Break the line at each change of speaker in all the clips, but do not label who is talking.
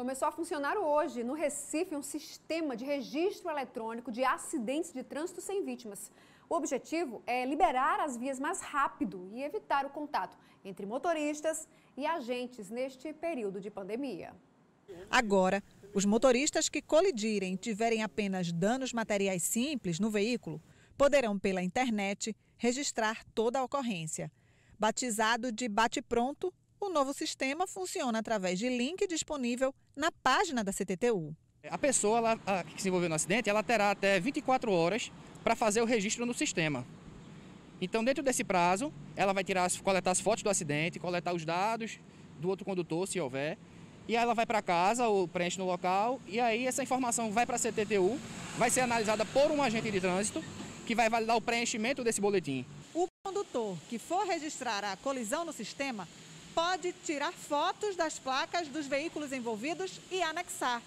Começou a funcionar hoje, no Recife, um sistema de registro eletrônico de acidentes de trânsito sem vítimas. O objetivo é liberar as vias mais rápido e evitar o contato entre motoristas e agentes neste período de pandemia.
Agora, os motoristas que colidirem tiverem apenas danos materiais simples no veículo poderão, pela internet, registrar toda a ocorrência. Batizado de bate-pronto, o novo sistema funciona através de link disponível
na página da CTTU. A pessoa ela, a, que se envolveu no acidente, ela terá até 24 horas para fazer o registro no sistema. Então, dentro desse prazo, ela vai tirar, coletar as fotos do acidente, coletar os dados do outro condutor, se houver, e aí ela vai para casa ou preenche no local, e aí essa informação vai para a CTTU, vai ser analisada por um agente de trânsito, que vai validar o preenchimento desse boletim. O
condutor que for registrar a colisão no sistema pode tirar fotos das placas dos veículos envolvidos e anexar.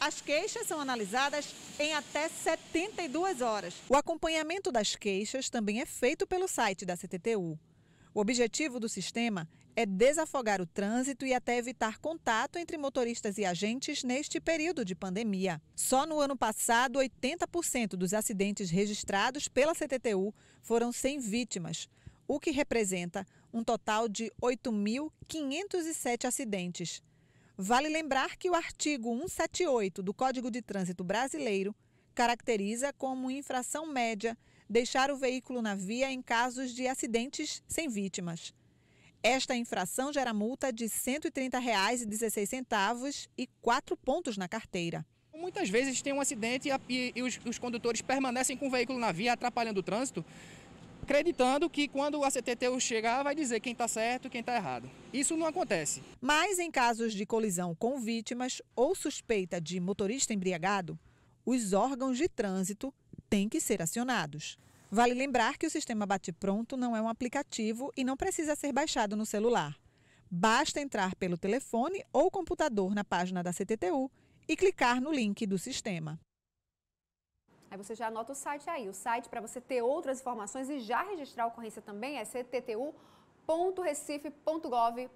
As queixas são analisadas em até 72 horas. O acompanhamento das queixas também é feito pelo site da CTTU. O objetivo do sistema é desafogar o trânsito e até evitar contato entre motoristas e agentes neste período de pandemia. Só no ano passado, 80% dos acidentes registrados pela CTTU foram sem vítimas, o que representa um total de 8.507 acidentes. Vale lembrar que o artigo 178 do Código de Trânsito Brasileiro caracteriza como infração média deixar o veículo na via em casos de acidentes sem vítimas. Esta infração gera multa de R$ 130,16
e 4 pontos na carteira. Muitas vezes tem um acidente e, e os, os condutores permanecem com o veículo na via, atrapalhando o trânsito acreditando que quando a CTTU chegar vai dizer quem está certo e quem está errado. Isso não acontece. Mas em casos de colisão com
vítimas ou suspeita de motorista embriagado, os órgãos de trânsito têm que ser acionados. Vale lembrar que o sistema Bate Pronto não é um aplicativo e não precisa ser baixado no celular. Basta entrar pelo telefone ou computador na página da CTTU e clicar no link do sistema.
Aí você já anota o site aí. O site para você ter outras informações e já registrar a ocorrência também é cttu.recife.gov.br.